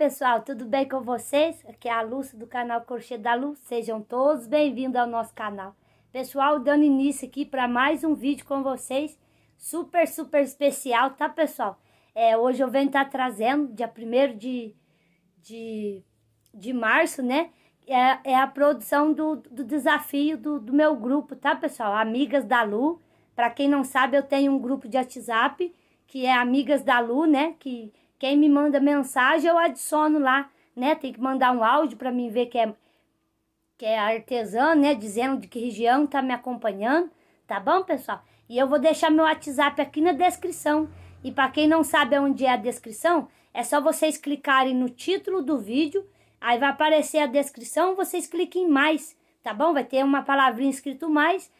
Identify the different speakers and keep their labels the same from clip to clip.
Speaker 1: pessoal, tudo bem com vocês? Aqui é a Lúcia do canal Crochê da Lu, sejam todos bem-vindos ao nosso canal. Pessoal, dando início aqui para mais um vídeo com vocês, super, super especial, tá pessoal? É, hoje eu venho estar tá trazendo, dia 1 de, de, de março, né? É, é a produção do, do desafio do, do meu grupo, tá pessoal? Amigas da Lu, para quem não sabe, eu tenho um grupo de WhatsApp, que é Amigas da Lu, né? Que quem me manda mensagem, eu adiciono lá, né? Tem que mandar um áudio para mim ver que é, que é artesã, né? Dizendo de que região tá me acompanhando, tá bom, pessoal? E eu vou deixar meu WhatsApp aqui na descrição. E para quem não sabe onde é a descrição, é só vocês clicarem no título do vídeo, aí vai aparecer a descrição, vocês cliquem em mais, tá bom? Vai ter uma palavrinha escrito mais,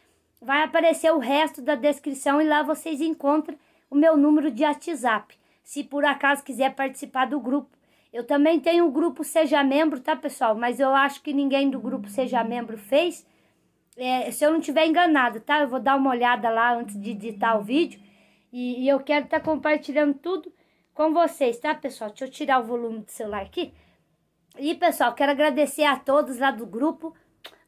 Speaker 1: vai aparecer o resto da descrição e lá vocês encontram o meu número de WhatsApp se por acaso quiser participar do grupo. Eu também tenho um grupo Seja Membro, tá, pessoal? Mas eu acho que ninguém do grupo Seja Membro fez. É, se eu não tiver enganado, tá? Eu vou dar uma olhada lá antes de editar o vídeo. E, e eu quero estar tá compartilhando tudo com vocês, tá, pessoal? Deixa eu tirar o volume do celular aqui. E, pessoal, quero agradecer a todos lá do grupo.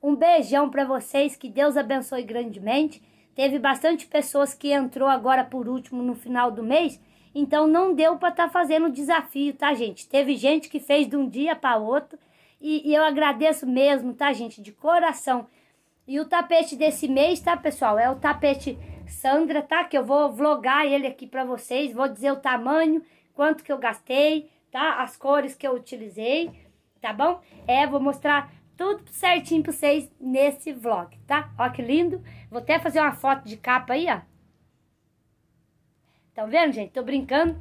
Speaker 1: Um beijão para vocês, que Deus abençoe grandemente. Teve bastante pessoas que entrou agora por último no final do mês então não deu para estar tá fazendo desafio, tá, gente? Teve gente que fez de um dia para outro e, e eu agradeço mesmo, tá, gente? De coração. E o tapete desse mês, tá, pessoal? É o tapete Sandra, tá? Que eu vou vlogar ele aqui para vocês, vou dizer o tamanho, quanto que eu gastei, tá? As cores que eu utilizei, tá bom? É, vou mostrar tudo certinho para vocês nesse vlog, tá? Ó que lindo! Vou até fazer uma foto de capa aí, ó. Estão tá vendo, gente? Tô brincando,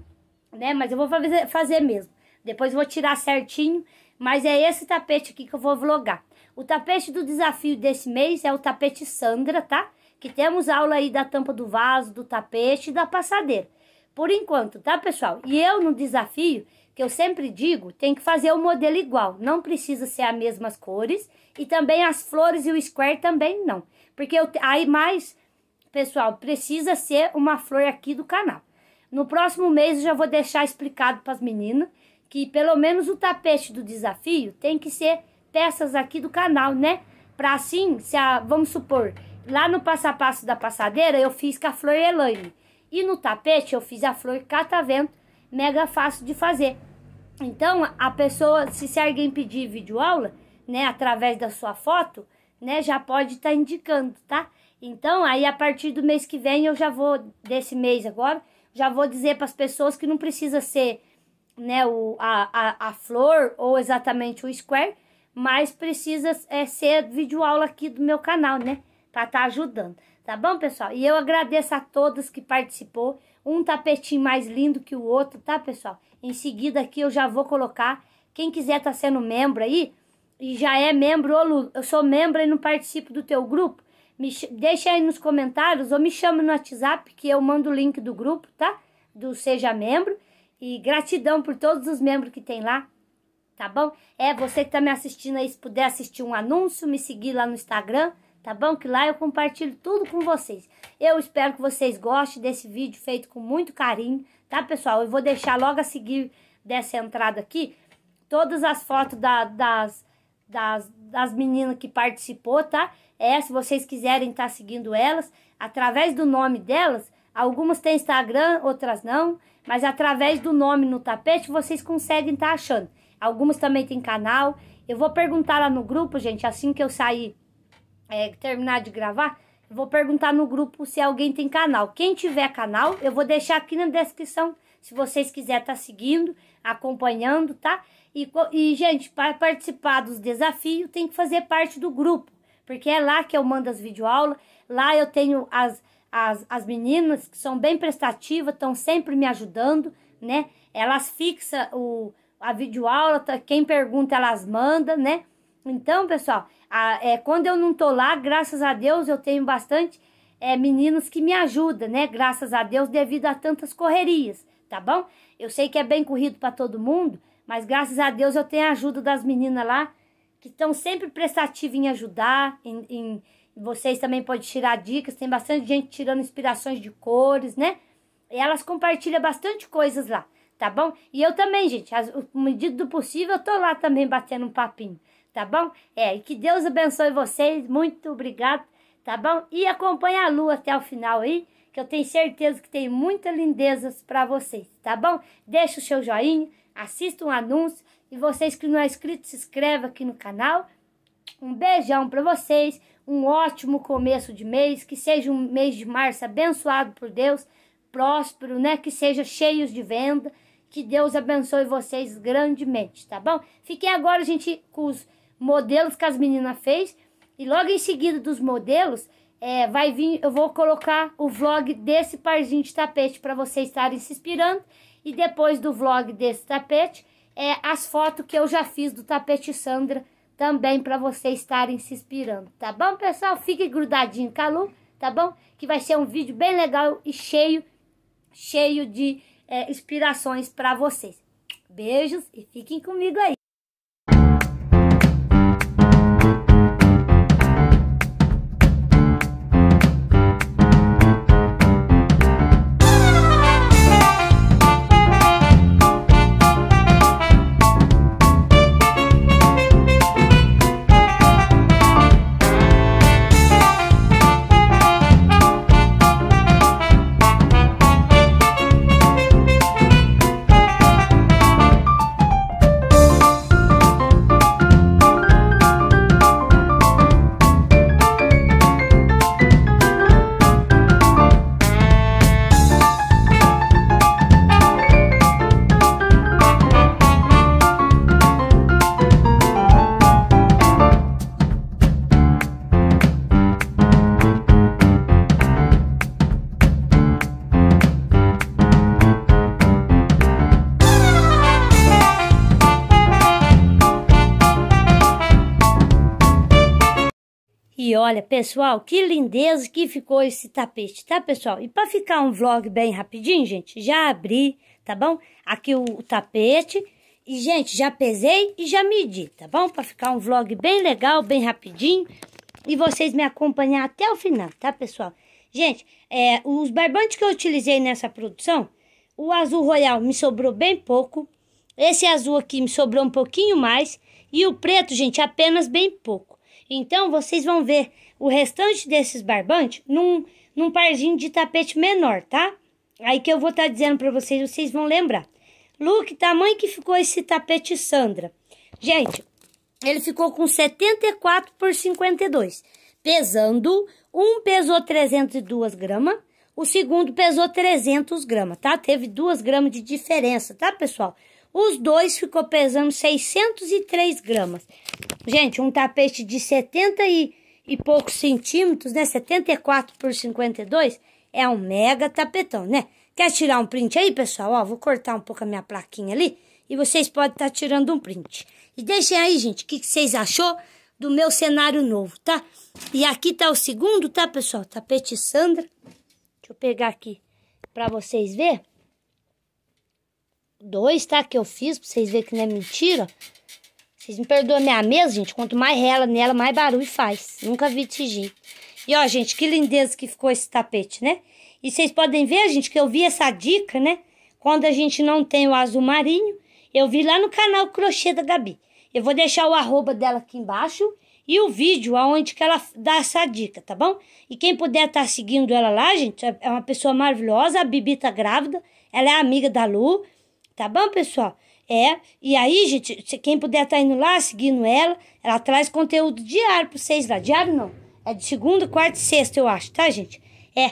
Speaker 1: né? Mas eu vou fazer, fazer mesmo. Depois vou tirar certinho, mas é esse tapete aqui que eu vou vlogar. O tapete do desafio desse mês é o tapete Sandra, tá? Que temos aula aí da tampa do vaso, do tapete e da passadeira. Por enquanto, tá, pessoal? E eu no desafio, que eu sempre digo, tem que fazer o um modelo igual. Não precisa ser as mesmas cores e também as flores e o square também não. Porque eu, aí mais pessoal, precisa ser uma flor aqui do canal. No próximo mês eu já vou deixar explicado para as meninas que pelo menos o tapete do desafio tem que ser peças aqui do canal, né? Para assim, se a, vamos supor, lá no passo a passo da passadeira eu fiz com a flor Elaine. E no tapete eu fiz a flor catavento, tá mega fácil de fazer. Então, a pessoa, se, se alguém pedir vídeo aula né, através da sua foto, né? Já pode estar tá indicando, tá? Então, aí a partir do mês que vem eu já vou desse mês agora, já vou dizer para as pessoas que não precisa ser, né, o, a, a, a flor ou exatamente o square, mas precisa é, ser vídeo aula aqui do meu canal, né? Para estar tá ajudando. Tá bom, pessoal? E eu agradeço a todos que participou. Um tapetinho mais lindo que o outro, tá, pessoal? Em seguida aqui eu já vou colocar. Quem quiser tá sendo membro aí, e já é membro, ou eu sou membro e não participo do teu grupo, me, deixa aí nos comentários ou me chama no WhatsApp que eu mando o link do grupo, tá? Do Seja Membro. E gratidão por todos os membros que tem lá, tá bom? É, você que tá me assistindo aí, se puder assistir um anúncio, me seguir lá no Instagram, tá bom? Que lá eu compartilho tudo com vocês. Eu espero que vocês gostem desse vídeo feito com muito carinho, tá, pessoal? Eu vou deixar logo a seguir dessa entrada aqui todas as fotos da, das das, das meninas que participou, tá? É, se vocês quiserem estar tá seguindo elas, através do nome delas, algumas têm Instagram, outras não, mas através do nome no tapete vocês conseguem estar tá achando. Algumas também têm canal. Eu vou perguntar lá no grupo, gente, assim que eu sair, é, terminar de gravar, eu vou perguntar no grupo se alguém tem canal. Quem tiver canal, eu vou deixar aqui na descrição, se vocês quiserem estar tá seguindo acompanhando, tá? E, e gente, para participar dos desafios, tem que fazer parte do grupo, porque é lá que eu mando as videoaulas, lá eu tenho as, as, as meninas que são bem prestativas, estão sempre me ajudando, né? Elas fixam o, a videoaula, tá, quem pergunta elas mandam, né? Então, pessoal, a, é, quando eu não tô lá, graças a Deus, eu tenho bastante é, meninos que me ajudam, né? Graças a Deus, devido a tantas correrias, tá bom? Eu sei que é bem corrido para todo mundo, mas graças a Deus eu tenho a ajuda das meninas lá, que estão sempre prestativas em ajudar, em, em, vocês também podem tirar dicas, tem bastante gente tirando inspirações de cores, né? E elas compartilham bastante coisas lá, tá bom? E eu também, gente, as, medida do possível, eu tô lá também batendo um papinho, tá bom? É, e que Deus abençoe vocês, muito obrigado, tá bom? E acompanha a Lua até o final aí, que eu tenho certeza que tem muita lindezas para vocês, tá bom? Deixa o seu joinha, assista um anúncio e vocês que não é inscrito, se inscreva aqui no canal. Um beijão para vocês, um ótimo começo de mês, que seja um mês de março abençoado por Deus, próspero, né? Que seja cheio de venda, que Deus abençoe vocês grandemente, tá bom? Fiquei agora, gente, com os modelos que as meninas fez e logo em seguida dos modelos, é, vai vir, eu vou colocar o vlog desse parzinho de tapete para vocês estarem se inspirando. E depois do vlog desse tapete, é, as fotos que eu já fiz do tapete Sandra também para vocês estarem se inspirando, tá bom, pessoal? Fique grudadinho com a Lu, tá bom? Que vai ser um vídeo bem legal e cheio, cheio de é, inspirações para vocês. Beijos e fiquem comigo aí. Olha, pessoal, que lindeza que ficou esse tapete, tá, pessoal? E para ficar um vlog bem rapidinho, gente, já abri, tá bom? Aqui o, o tapete. E, gente, já pesei e já medi, tá bom? Para ficar um vlog bem legal, bem rapidinho. E vocês me acompanhar até o final, tá, pessoal? Gente, é, os barbantes que eu utilizei nessa produção, o azul royal me sobrou bem pouco. Esse azul aqui me sobrou um pouquinho mais. E o preto, gente, apenas bem pouco. Então vocês vão ver o restante desses barbantes num, num parzinho de tapete menor, tá? Aí que eu vou estar tá dizendo para vocês, vocês vão lembrar. Luke, tamanho que ficou esse tapete Sandra? Gente, ele ficou com 74 por 52, pesando, um pesou 302 gramas, o segundo pesou 300 gramas, tá? Teve 2 gramas de diferença, tá, pessoal? Os dois ficou pesando 603 gramas. Gente, um tapete de 70 e, e poucos centímetros, né? 74 por 52 é um mega tapetão, né? Quer tirar um print aí, pessoal? Ó, vou cortar um pouco a minha plaquinha ali e vocês podem estar tá tirando um print. E deixem aí, gente, o que, que vocês achou do meu cenário novo, tá? E aqui tá o segundo, tá, pessoal? Tapete Sandra. Deixa eu pegar aqui para vocês verem dois, tá? Que eu fiz, pra vocês verem que não é mentira. Vocês me perdoam minha mesa, gente. Quanto mais rela nela, mais barulho faz. Nunca vi desse jeito. E, ó, gente, que lindeza que ficou esse tapete, né? E vocês podem ver, gente, que eu vi essa dica, né? Quando a gente não tem o azul marinho, eu vi lá no canal Crochê da Gabi. Eu vou deixar o arroba dela aqui embaixo e o vídeo aonde que ela dá essa dica, tá bom? E quem puder estar tá seguindo ela lá, gente, é, é uma pessoa maravilhosa. A Bibi tá grávida, ela é amiga da Lu. Tá bom, pessoal? É. E aí, gente, quem puder estar tá indo lá, seguindo ela, ela traz conteúdo diário para vocês lá. Diário não. É de segunda, quarta e sexta, eu acho, tá, gente? É.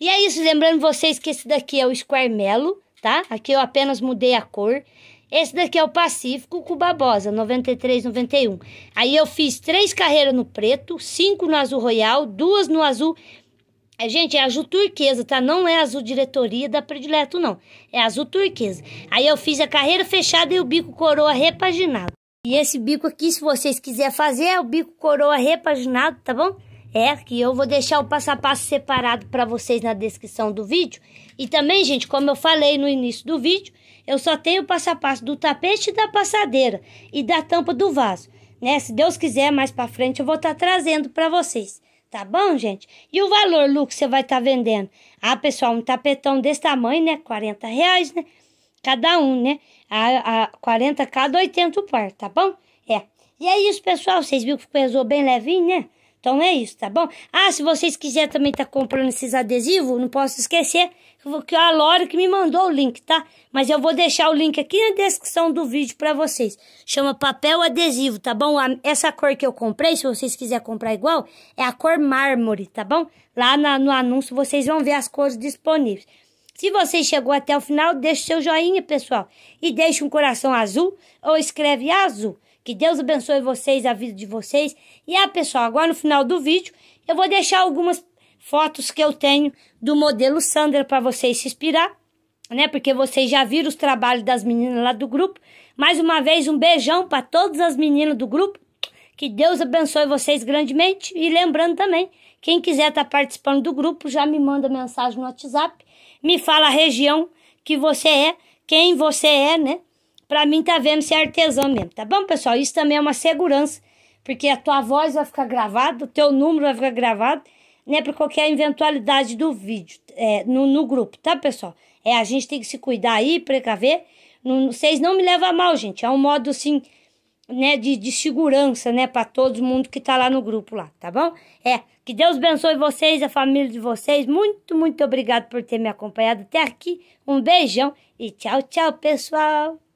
Speaker 1: E é isso, lembrando vocês que esse daqui é o Square Melo, tá? Aqui eu apenas mudei a cor. Esse daqui é o Pacífico com Babosa, 93, 91. Aí eu fiz três carreiras no preto, cinco no azul royal, duas no azul é, gente, é azul turquesa, tá? Não é azul diretoria da Predileto, não. É azul turquesa. Aí eu fiz a carreira fechada e o bico coroa repaginado. E esse bico aqui, se vocês quiserem fazer, é o bico coroa repaginado, tá bom? É, que eu vou deixar o passo a passo separado para vocês na descrição do vídeo. E também, gente, como eu falei no início do vídeo, eu só tenho o passo a passo do tapete e da passadeira e da tampa do vaso. Né? Se Deus quiser, mais para frente eu vou estar tá trazendo para vocês. Tá bom, gente? E o valor, Lu, que você vai estar tá vendendo? Ah, pessoal, um tapetão desse tamanho, né? 40 reais, né? Cada um, né? A, a 40 cada, 80 par, tá bom? É. E é isso, pessoal. Vocês viram que pesou bem levinho, né? Então é isso, tá bom? Ah, se vocês quiserem também estar tá comprando esses adesivos, não posso esquecer que a Lora que me mandou o link, tá? Mas eu vou deixar o link aqui na descrição do vídeo pra vocês. Chama papel adesivo, tá bom? Essa cor que eu comprei, se vocês quiserem comprar igual, é a cor mármore, tá bom? Lá na, no anúncio vocês vão ver as cores disponíveis. Se você chegou até o final, deixe seu joinha, pessoal. E deixe um coração azul ou escreve azul. Que Deus abençoe vocês, a vida de vocês. E é, pessoal, agora no final do vídeo, eu vou deixar algumas fotos que eu tenho do modelo Sandra para vocês se inspirar, né? Porque vocês já viram os trabalhos das meninas lá do grupo. Mais uma vez, um beijão para todas as meninas do grupo. Que Deus abençoe vocês grandemente. E lembrando também, quem quiser estar tá participando do grupo, já me manda mensagem no WhatsApp. Me fala a região que você é, quem você é, né? Pra mim tá vendo se é artesão mesmo, tá bom, pessoal? Isso também é uma segurança, porque a tua voz vai ficar gravada, o teu número vai ficar gravado né, para qualquer eventualidade do vídeo, é, no, no grupo, tá, pessoal? É, a gente tem que se cuidar aí, precaver. Não, vocês não me levam a mal, gente. É um modo, assim, né, de, de segurança, né, para todo mundo que tá lá no grupo lá, tá bom? É, que Deus abençoe vocês, a família de vocês. Muito, muito obrigado por ter me acompanhado até aqui. Um beijão e tchau, tchau, pessoal.